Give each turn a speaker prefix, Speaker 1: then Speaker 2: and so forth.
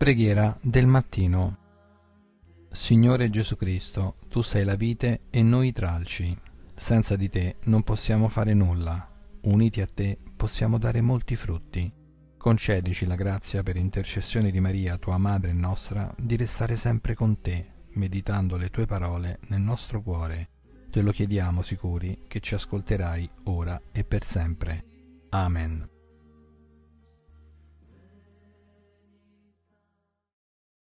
Speaker 1: Preghiera del mattino Signore Gesù Cristo, tu sei la vite e noi i tralci. Senza di te non possiamo fare nulla. Uniti a te possiamo dare molti frutti. Concedici la grazia per intercessione di Maria, tua Madre nostra, di restare sempre con te, meditando le tue parole nel nostro cuore. Te lo chiediamo sicuri che ci ascolterai ora e per sempre. Amen.